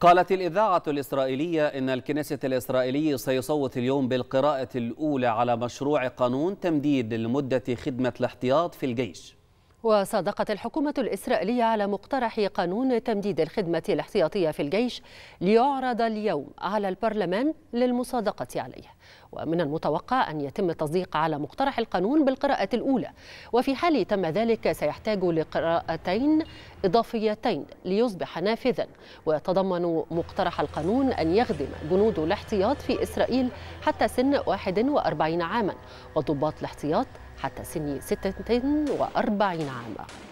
قالت الإذاعة الإسرائيلية إن الكنيسة الإسرائيلي سيصوت اليوم بالقراءة الأولى على مشروع قانون تمديد لمدة خدمة الاحتياط في الجيش وصادقت الحكومة الإسرائيلية على مقترح قانون تمديد الخدمة الاحتياطية في الجيش ليعرض اليوم على البرلمان للمصادقة عليه ومن المتوقع أن يتم التصديق على مقترح القانون بالقراءة الأولى وفي حال تم ذلك سيحتاج لقراءتين إضافيتين ليصبح نافذا ويتضمن مقترح القانون أن يخدم جنود الاحتياط في إسرائيل حتى سن 41 عاما وضباط الاحتياط حتى سن 46 عاما